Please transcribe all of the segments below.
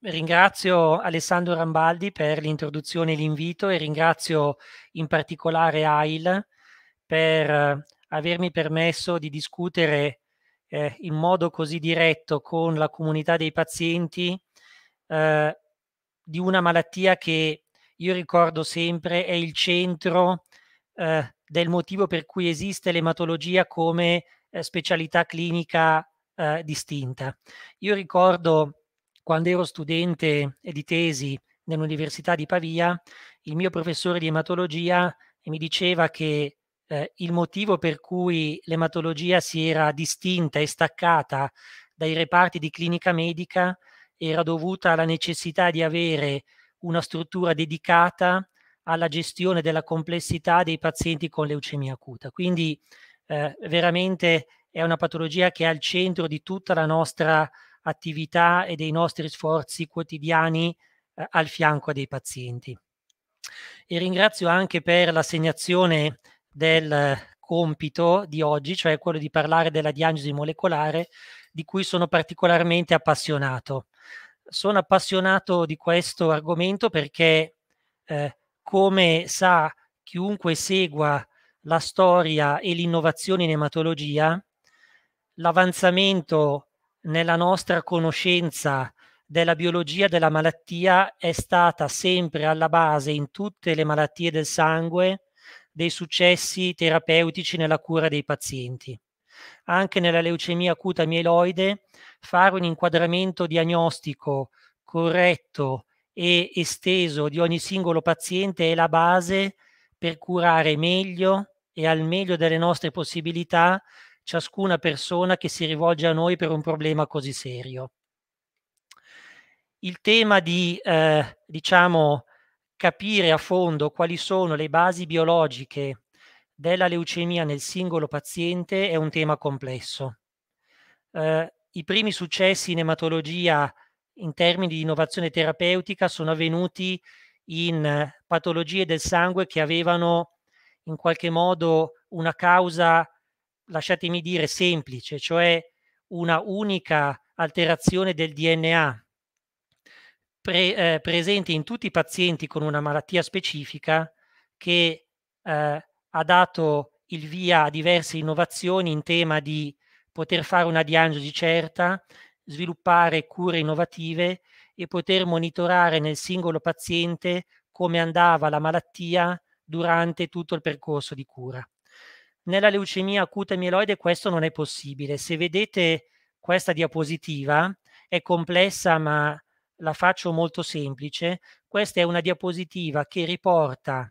Ringrazio Alessandro Rambaldi per l'introduzione e l'invito e ringrazio in particolare AIL per eh, avermi permesso di discutere eh, in modo così diretto con la comunità dei pazienti eh, di una malattia che io ricordo sempre è il centro eh, del motivo per cui esiste l'ematologia come eh, specialità clinica eh, distinta. Io ricordo quando ero studente di tesi nell'Università di Pavia, il mio professore di ematologia mi diceva che eh, il motivo per cui l'ematologia si era distinta e staccata dai reparti di clinica medica era dovuta alla necessità di avere una struttura dedicata alla gestione della complessità dei pazienti con leucemia acuta. Quindi eh, veramente è una patologia che è al centro di tutta la nostra attività e dei nostri sforzi quotidiani eh, al fianco dei pazienti. E ringrazio anche per l'assegnazione del compito di oggi, cioè quello di parlare della diagnosi molecolare, di cui sono particolarmente appassionato. Sono appassionato di questo argomento perché, eh, come sa chiunque segua la storia e l'innovazione in ematologia, l'avanzamento nella nostra conoscenza della biologia della malattia è stata sempre alla base in tutte le malattie del sangue dei successi terapeutici nella cura dei pazienti. Anche nella leucemia acuta mieloide fare un inquadramento diagnostico corretto e esteso di ogni singolo paziente è la base per curare meglio e al meglio delle nostre possibilità ciascuna persona che si rivolge a noi per un problema così serio. Il tema di, eh, diciamo, capire a fondo quali sono le basi biologiche della leucemia nel singolo paziente è un tema complesso. Eh, I primi successi in ematologia in termini di innovazione terapeutica sono avvenuti in patologie del sangue che avevano in qualche modo una causa lasciatemi dire, semplice, cioè una unica alterazione del DNA pre, eh, presente in tutti i pazienti con una malattia specifica che eh, ha dato il via a diverse innovazioni in tema di poter fare una diagnosi certa, sviluppare cure innovative e poter monitorare nel singolo paziente come andava la malattia durante tutto il percorso di cura nella leucemia acuta mieloide questo non è possibile. Se vedete questa diapositiva, è complessa ma la faccio molto semplice. Questa è una diapositiva che riporta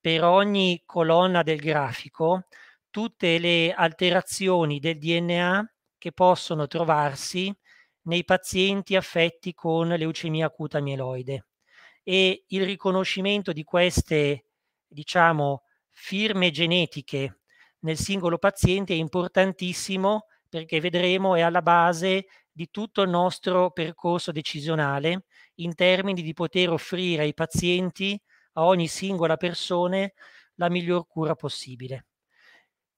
per ogni colonna del grafico tutte le alterazioni del DNA che possono trovarsi nei pazienti affetti con leucemia acuta mieloide e il riconoscimento di queste, diciamo, firme genetiche nel singolo paziente è importantissimo perché vedremo è alla base di tutto il nostro percorso decisionale in termini di poter offrire ai pazienti, a ogni singola persona, la miglior cura possibile.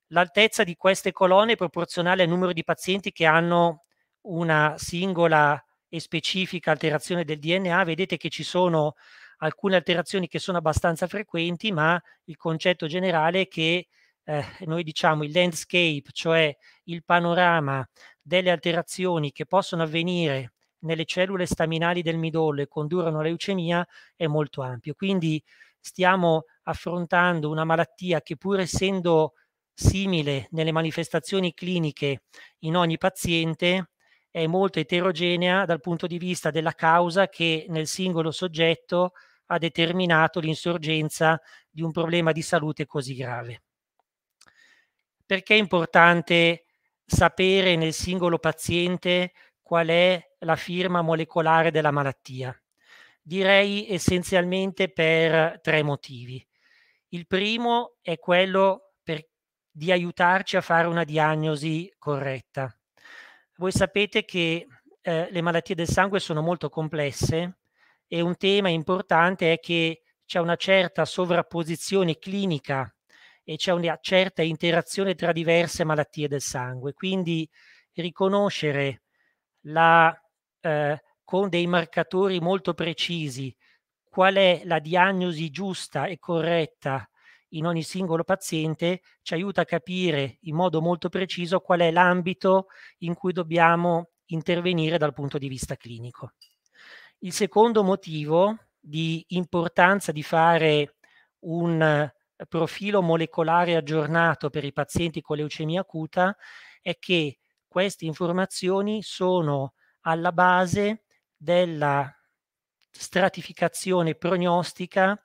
L'altezza di queste colonne è proporzionale al numero di pazienti che hanno una singola e specifica alterazione del DNA. Vedete che ci sono alcune alterazioni che sono abbastanza frequenti, ma il concetto generale è che eh, noi diciamo il landscape, cioè il panorama delle alterazioni che possono avvenire nelle cellule staminali del midollo e condurano alla leucemia è molto ampio. Quindi stiamo affrontando una malattia che pur essendo simile nelle manifestazioni cliniche in ogni paziente è molto eterogenea dal punto di vista della causa che nel singolo soggetto ha determinato l'insorgenza di un problema di salute così grave perché è importante sapere nel singolo paziente qual è la firma molecolare della malattia? Direi essenzialmente per tre motivi. Il primo è quello per, di aiutarci a fare una diagnosi corretta. Voi sapete che eh, le malattie del sangue sono molto complesse e un tema importante è che c'è una certa sovrapposizione clinica e c'è una certa interazione tra diverse malattie del sangue. Quindi riconoscere la, eh, con dei marcatori molto precisi qual è la diagnosi giusta e corretta in ogni singolo paziente ci aiuta a capire in modo molto preciso qual è l'ambito in cui dobbiamo intervenire dal punto di vista clinico. Il secondo motivo di importanza di fare un profilo molecolare aggiornato per i pazienti con leucemia acuta è che queste informazioni sono alla base della stratificazione prognostica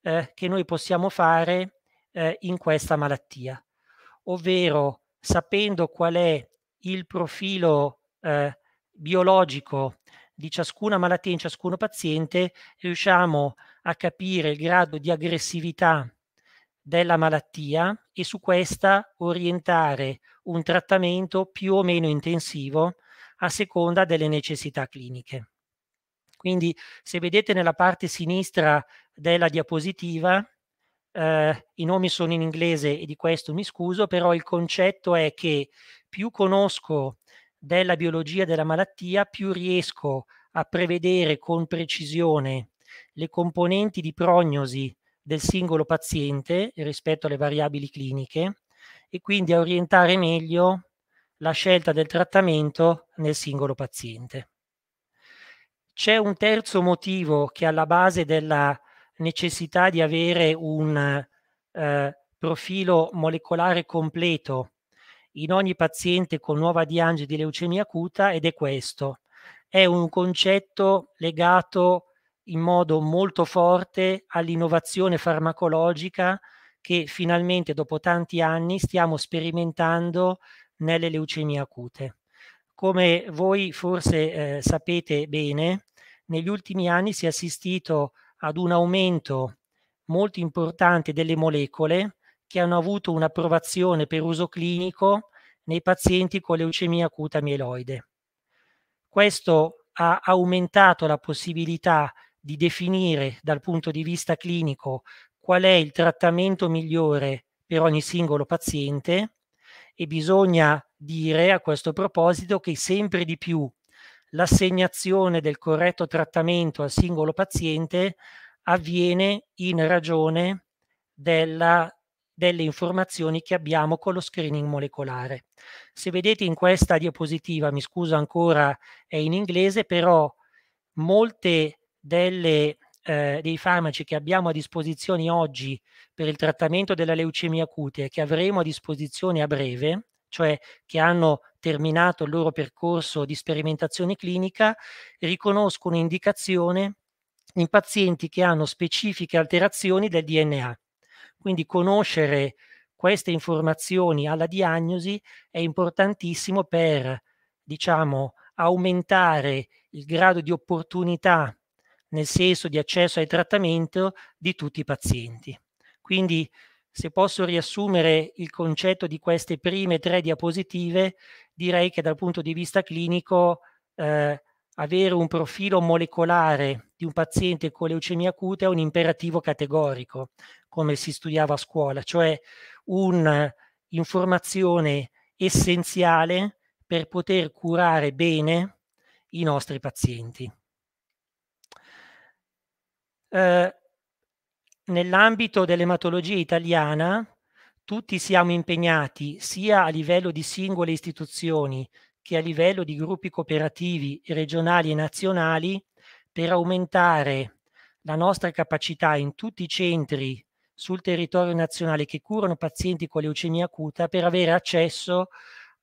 eh, che noi possiamo fare eh, in questa malattia, ovvero sapendo qual è il profilo eh, biologico di ciascuna malattia in ciascuno paziente, riusciamo a capire il grado di aggressività della malattia e su questa orientare un trattamento più o meno intensivo a seconda delle necessità cliniche. Quindi se vedete nella parte sinistra della diapositiva, eh, i nomi sono in inglese e di questo mi scuso, però il concetto è che più conosco della biologia della malattia, più riesco a prevedere con precisione le componenti di prognosi del singolo paziente rispetto alle variabili cliniche e quindi a orientare meglio la scelta del trattamento nel singolo paziente. C'è un terzo motivo che è alla base della necessità di avere un eh, profilo molecolare completo in ogni paziente con nuova diagnosi di leucemia acuta ed è questo. È un concetto legato in modo molto forte all'innovazione farmacologica che finalmente dopo tanti anni stiamo sperimentando nelle leucemie acute. Come voi forse eh, sapete bene, negli ultimi anni si è assistito ad un aumento molto importante delle molecole che hanno avuto un'approvazione per uso clinico nei pazienti con leucemia acuta mieloide. Questo ha aumentato la possibilità di definire dal punto di vista clinico qual è il trattamento migliore per ogni singolo paziente e bisogna dire a questo proposito che sempre di più l'assegnazione del corretto trattamento al singolo paziente avviene in ragione della, delle informazioni che abbiamo con lo screening molecolare. Se vedete in questa diapositiva, mi scuso ancora, è in inglese, però molte delle, eh, dei farmaci che abbiamo a disposizione oggi per il trattamento della leucemia acute e che avremo a disposizione a breve, cioè che hanno terminato il loro percorso di sperimentazione clinica, riconoscono indicazione in pazienti che hanno specifiche alterazioni del DNA. Quindi conoscere queste informazioni alla diagnosi è importantissimo per, diciamo, aumentare il grado di opportunità nel senso di accesso al trattamento di tutti i pazienti. Quindi se posso riassumere il concetto di queste prime tre diapositive, direi che dal punto di vista clinico eh, avere un profilo molecolare di un paziente con leucemia acuta è un imperativo categorico, come si studiava a scuola, cioè un'informazione essenziale per poter curare bene i nostri pazienti. Eh, nell'ambito dell'ematologia italiana tutti siamo impegnati sia a livello di singole istituzioni che a livello di gruppi cooperativi regionali e nazionali per aumentare la nostra capacità in tutti i centri sul territorio nazionale che curano pazienti con leucemia acuta per avere accesso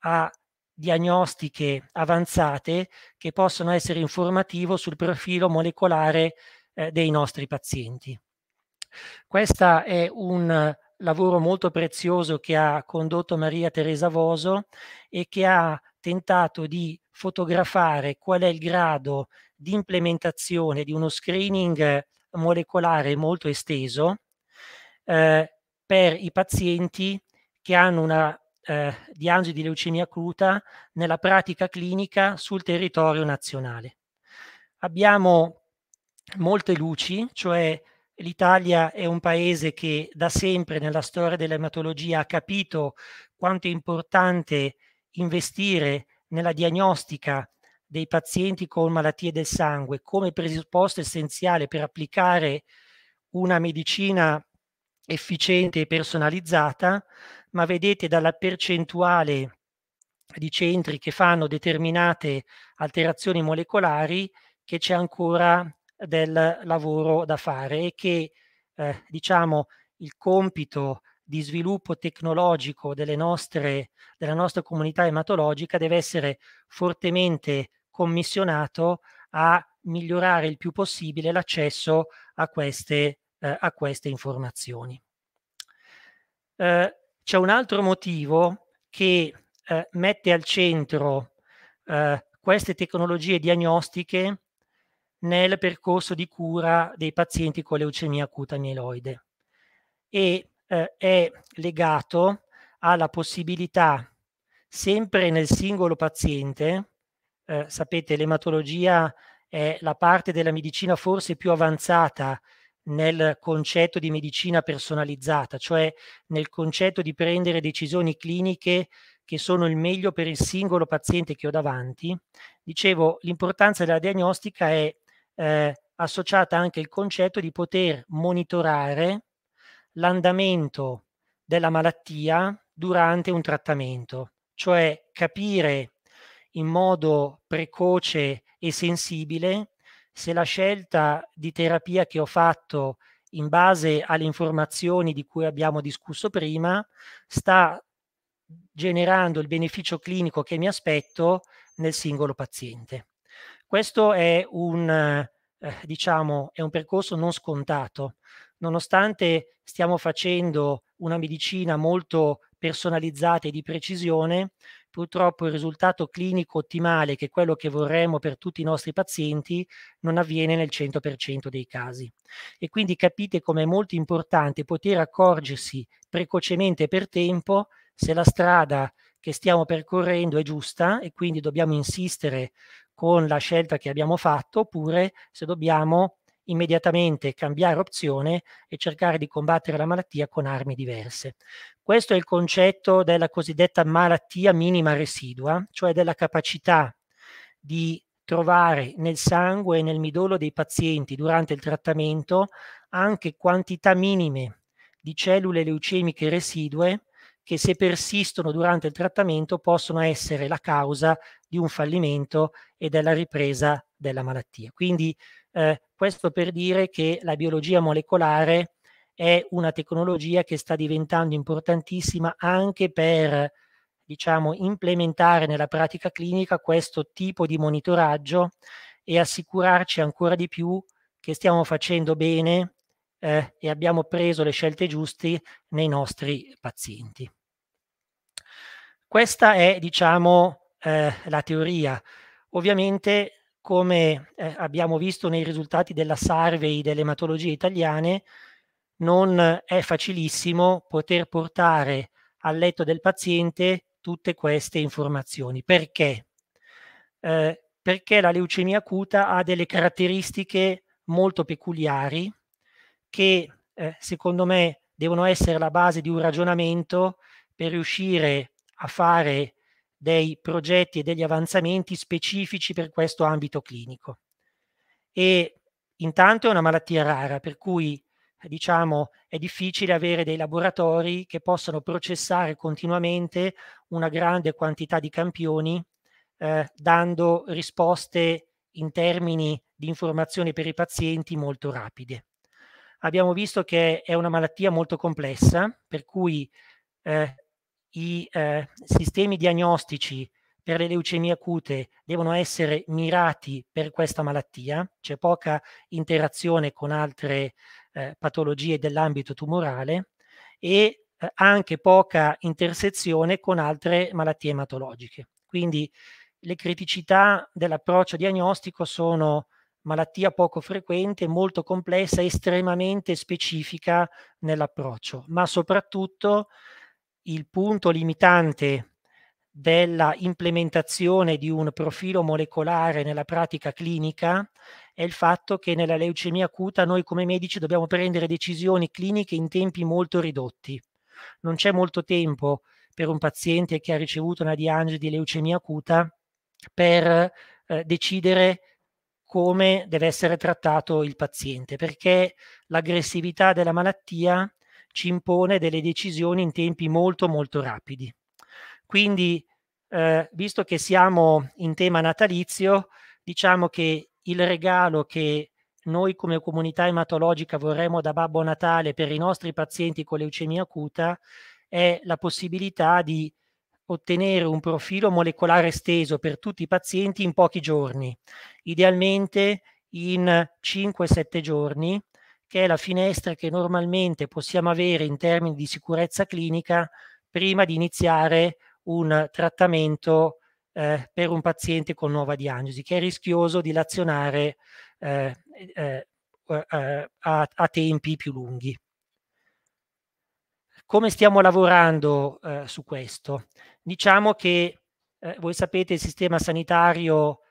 a diagnostiche avanzate che possono essere informativo sul profilo molecolare eh, dei nostri pazienti. Questo è un lavoro molto prezioso che ha condotto Maria Teresa Voso e che ha tentato di fotografare qual è il grado di implementazione di uno screening molecolare molto esteso eh, per i pazienti che hanno una eh, diagnosi di leucemia acuta nella pratica clinica sul territorio nazionale. Abbiamo molte luci, cioè l'Italia è un paese che da sempre nella storia dell'ematologia ha capito quanto è importante investire nella diagnostica dei pazienti con malattie del sangue come presupposto essenziale per applicare una medicina efficiente e personalizzata, ma vedete dalla percentuale di centri che fanno determinate alterazioni molecolari che c'è ancora del lavoro da fare e che eh, diciamo il compito di sviluppo tecnologico nostre, della nostra comunità ematologica deve essere fortemente commissionato a migliorare il più possibile l'accesso a queste, eh, a queste informazioni. Eh, c'è un altro motivo che eh, mette al centro eh, queste tecnologie diagnostiche nel percorso di cura dei pazienti con leucemia acuta mieloide e eh, è legato alla possibilità, sempre nel singolo paziente, eh, sapete l'ematologia è la parte della medicina forse più avanzata nel concetto di medicina personalizzata, cioè nel concetto di prendere decisioni cliniche che sono il meglio per il singolo paziente che ho davanti. Dicevo, l'importanza della diagnostica è eh, associata anche il concetto di poter monitorare l'andamento della malattia durante un trattamento, cioè capire in modo precoce e sensibile se la scelta di terapia che ho fatto in base alle informazioni di cui abbiamo discusso prima sta generando il beneficio clinico che mi aspetto nel singolo paziente. Questo è un, eh, diciamo, è un percorso non scontato, nonostante stiamo facendo una medicina molto personalizzata e di precisione, purtroppo il risultato clinico ottimale, che è quello che vorremmo per tutti i nostri pazienti, non avviene nel 100% dei casi. E quindi capite come è molto importante poter accorgersi precocemente per tempo se la strada che stiamo percorrendo è giusta e quindi dobbiamo insistere con la scelta che abbiamo fatto oppure se dobbiamo immediatamente cambiare opzione e cercare di combattere la malattia con armi diverse. Questo è il concetto della cosiddetta malattia minima residua, cioè della capacità di trovare nel sangue e nel midollo dei pazienti durante il trattamento anche quantità minime di cellule leucemiche residue che se persistono durante il trattamento possono essere la causa di un fallimento e della ripresa della malattia. Quindi eh, questo per dire che la biologia molecolare è una tecnologia che sta diventando importantissima anche per diciamo, implementare nella pratica clinica questo tipo di monitoraggio e assicurarci ancora di più che stiamo facendo bene eh, e abbiamo preso le scelte giuste nei nostri pazienti. Questa è, diciamo, eh, la teoria. Ovviamente, come eh, abbiamo visto nei risultati della survey delle ematologie italiane, non è facilissimo poter portare al letto del paziente tutte queste informazioni. Perché? Eh, perché la leucemia acuta ha delle caratteristiche molto peculiari che eh, secondo me devono essere la base di un ragionamento per riuscire a fare dei progetti e degli avanzamenti specifici per questo ambito clinico. E intanto è una malattia rara, per cui diciamo, è difficile avere dei laboratori che possano processare continuamente una grande quantità di campioni eh, dando risposte in termini di informazioni per i pazienti molto rapide. Abbiamo visto che è una malattia molto complessa, per cui eh, i eh, sistemi diagnostici per le leucemie acute devono essere mirati per questa malattia, c'è poca interazione con altre eh, patologie dell'ambito tumorale e eh, anche poca intersezione con altre malattie ematologiche. Quindi le criticità dell'approccio diagnostico sono malattia poco frequente, molto complessa, estremamente specifica nell'approccio, ma soprattutto il punto limitante della implementazione di un profilo molecolare nella pratica clinica è il fatto che nella leucemia acuta noi come medici dobbiamo prendere decisioni cliniche in tempi molto ridotti. Non c'è molto tempo per un paziente che ha ricevuto una diagnosi di leucemia acuta per eh, decidere come deve essere trattato il paziente, perché l'aggressività della malattia ci impone delle decisioni in tempi molto molto rapidi. Quindi, eh, visto che siamo in tema natalizio, diciamo che il regalo che noi come comunità ematologica vorremmo da Babbo Natale per i nostri pazienti con leucemia acuta è la possibilità di ottenere un profilo molecolare esteso per tutti i pazienti in pochi giorni, idealmente in 5-7 giorni, che è la finestra che normalmente possiamo avere in termini di sicurezza clinica prima di iniziare un trattamento eh, per un paziente con nuova diagnosi, che è rischioso dilazionare eh, eh, eh, eh a, a, tempi più lunghi. Come stiamo lavorando eh, su questo? Diciamo che voi sapete il sistema sanitario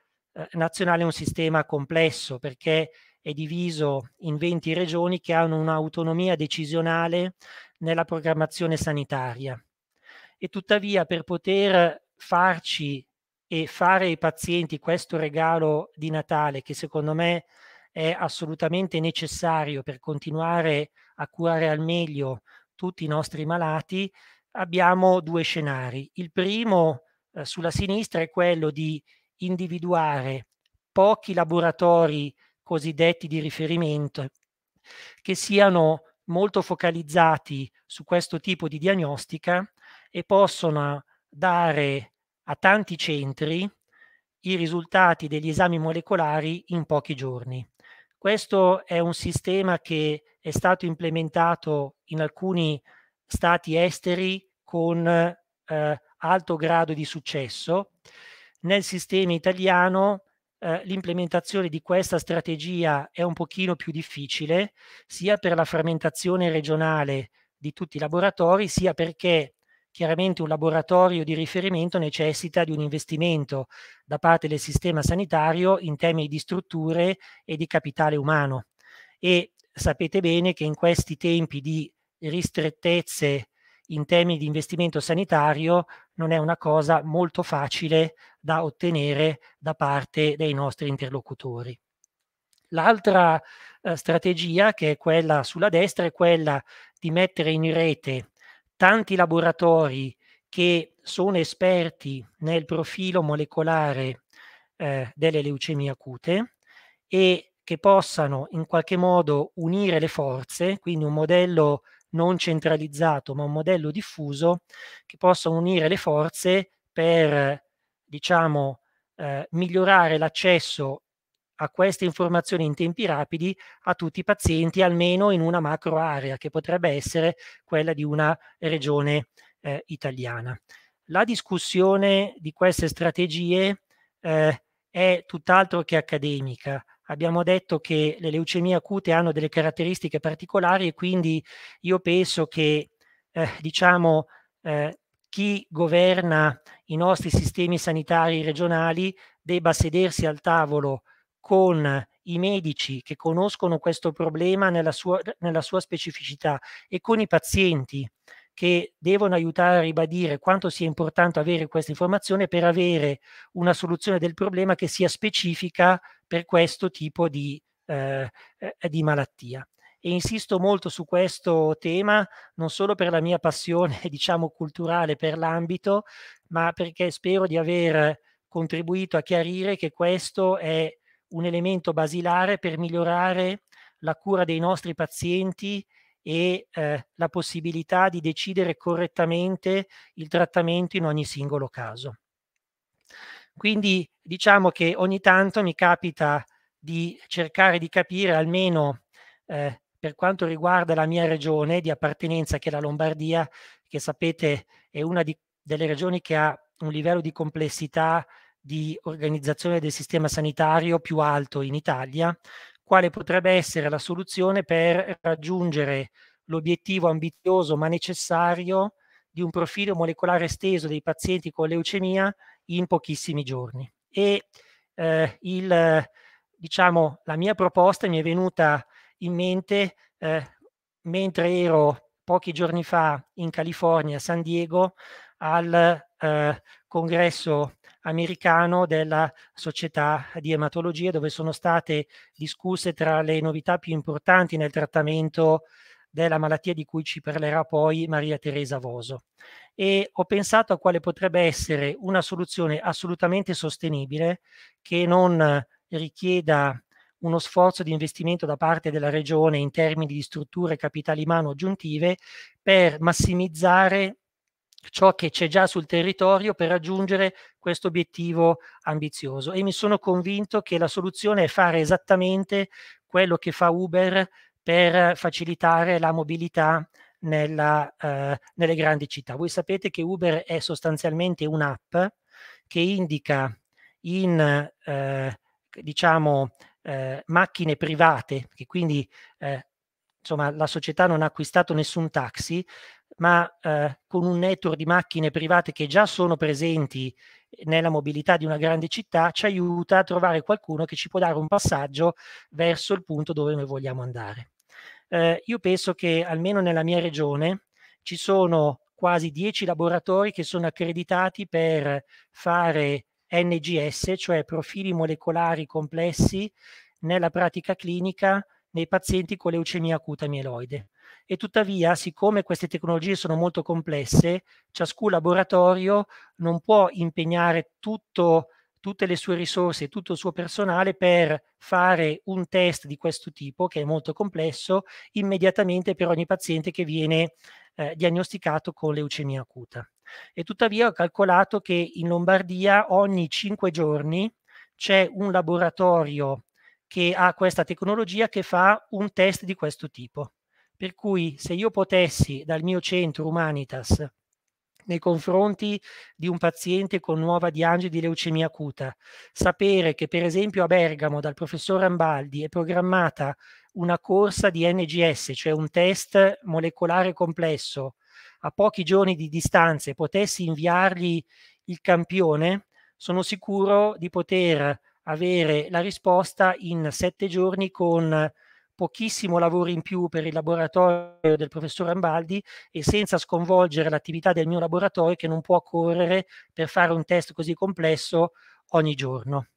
nazionale è un sistema complesso perché è diviso in 20 regioni che hanno un'autonomia decisionale nella programmazione sanitaria. E tuttavia per poter farci e fare ai pazienti questo regalo di Natale che secondo me è assolutamente necessario per continuare a curare al meglio tutti i nostri malati, abbiamo due scenari. Il primo eh, sulla sinistra è quello di individuare pochi laboratori cosiddetti di riferimento che siano molto focalizzati su questo tipo di diagnostica e possono dare a tanti centri i risultati degli esami molecolari in pochi giorni. Questo è un sistema che è stato implementato in alcuni stati esteri con eh, alto grado di successo. Nel sistema italiano eh, l'implementazione di questa strategia è un pochino più difficile, sia per la frammentazione regionale di tutti i laboratori, sia perché chiaramente un laboratorio di riferimento necessita di un investimento da parte del sistema sanitario in termini di strutture e di capitale umano. E sapete bene che in questi tempi di ristrettezze in termini di investimento sanitario non è una cosa molto facile da ottenere da parte dei nostri interlocutori. L'altra eh, strategia, che è quella sulla destra, è quella di mettere in rete tanti laboratori che sono esperti nel profilo molecolare eh, delle leucemie acute e che possano in qualche modo unire le forze, quindi un modello non centralizzato ma un modello diffuso, che possa unire le forze per diciamo, eh, migliorare l'accesso a queste informazioni in tempi rapidi a tutti i pazienti, almeno in una macro area, che potrebbe essere quella di una regione eh, italiana. La discussione di queste strategie eh, è tutt'altro che accademica. Abbiamo detto che le leucemie acute hanno delle caratteristiche particolari e quindi io penso che eh, diciamo, eh, chi governa i nostri sistemi sanitari regionali debba sedersi al tavolo con i medici che conoscono questo problema nella sua, nella sua specificità e con i pazienti che devono aiutare a ribadire quanto sia importante avere questa informazione per avere una soluzione del problema che sia specifica per questo tipo di, eh, eh di malattia e insisto molto su questo tema, non solo per la mia passione, diciamo, culturale per l'ambito, ma perché spero di aver contribuito a chiarire che questo è un elemento basilare per migliorare la cura dei nostri pazienti e eh, la possibilità di decidere correttamente il trattamento in ogni singolo caso. Quindi diciamo che ogni tanto mi capita di cercare di capire almeno eh, per quanto riguarda la mia regione di appartenenza, che è la Lombardia, che sapete è una di, delle regioni che ha un livello di complessità di organizzazione del sistema sanitario più alto in Italia, quale potrebbe essere la soluzione per raggiungere l'obiettivo ambizioso ma necessario di un profilo molecolare esteso dei pazienti con leucemia in pochissimi giorni. E eh, il, diciamo, la mia proposta mi è venuta in mente eh, mentre ero pochi giorni fa in California, a San Diego, al eh, congresso americano della società di ematologia dove sono state discusse tra le novità più importanti nel trattamento della malattia di cui ci parlerà poi Maria Teresa Voso. E ho pensato a quale potrebbe essere una soluzione assolutamente sostenibile che non richieda uno sforzo di investimento da parte della regione in termini di strutture e capitali umano aggiuntive per massimizzare ciò che c'è già sul territorio per raggiungere questo obiettivo ambizioso e mi sono convinto che la soluzione è fare esattamente quello che fa Uber per facilitare la mobilità nella, eh, nelle grandi città. Voi sapete che Uber è sostanzialmente un'app che indica in eh, diciamo eh, macchine private, che quindi eh, insomma, la società non ha acquistato nessun taxi, ma eh, con un network di macchine private che già sono presenti nella mobilità di una grande città, ci aiuta a trovare qualcuno che ci può dare un passaggio verso il punto dove noi vogliamo andare. Eh, io penso che almeno nella mia regione ci sono quasi 10 laboratori che sono accreditati per fare NGS, cioè profili molecolari complessi nella pratica clinica nei pazienti con leucemia acuta mieloide. E tuttavia, siccome queste tecnologie sono molto complesse, ciascun laboratorio non può impegnare tutto, tutte le sue risorse e tutto il suo personale per fare un test di questo tipo, che è molto complesso, immediatamente per ogni paziente che viene eh, diagnosticato con leucemia acuta e tuttavia ho calcolato che in Lombardia ogni 5 giorni c'è un laboratorio che ha questa tecnologia che fa un test di questo tipo. Per cui se io potessi dal mio centro Humanitas nei confronti di un paziente con nuova diagnosi di leucemia acuta, sapere che per esempio a Bergamo dal professor Rambaldi è programmata una corsa di NGS, cioè un test molecolare complesso a pochi giorni di distanza e potessi inviargli il campione, sono sicuro di poter avere la risposta in sette giorni con pochissimo lavoro in più per il laboratorio del professor Ambaldi e senza sconvolgere l'attività del mio laboratorio che non può correre per fare un test così complesso ogni giorno.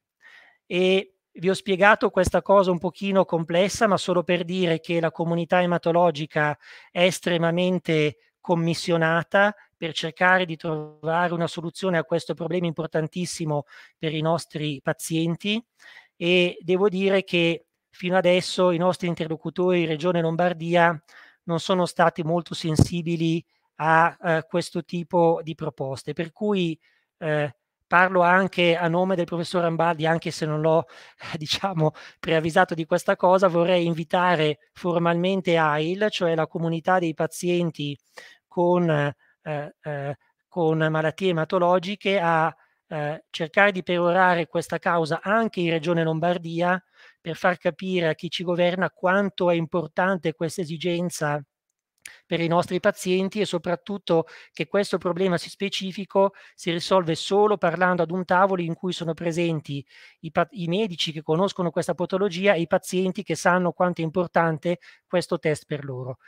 E vi ho spiegato questa cosa un pochino complessa, ma solo per dire che la comunità ematologica è estremamente commissionata per cercare di trovare una soluzione a questo problema importantissimo per i nostri pazienti e devo dire che fino adesso i nostri interlocutori in Regione Lombardia non sono stati molto sensibili a eh, questo tipo di proposte, per cui eh, Parlo anche a nome del professor Rambaldi, anche se non l'ho, eh, diciamo, preavvisato di questa cosa, vorrei invitare formalmente AIL, cioè la comunità dei pazienti con, eh, eh, con malattie ematologiche, a eh, cercare di perorare questa causa anche in Regione Lombardia per far capire a chi ci governa quanto è importante questa esigenza per i nostri pazienti e soprattutto che questo problema specifico si risolve solo parlando ad un tavolo in cui sono presenti i, i, medici che conoscono questa patologia e i pazienti che sanno quanto è importante questo test per loro.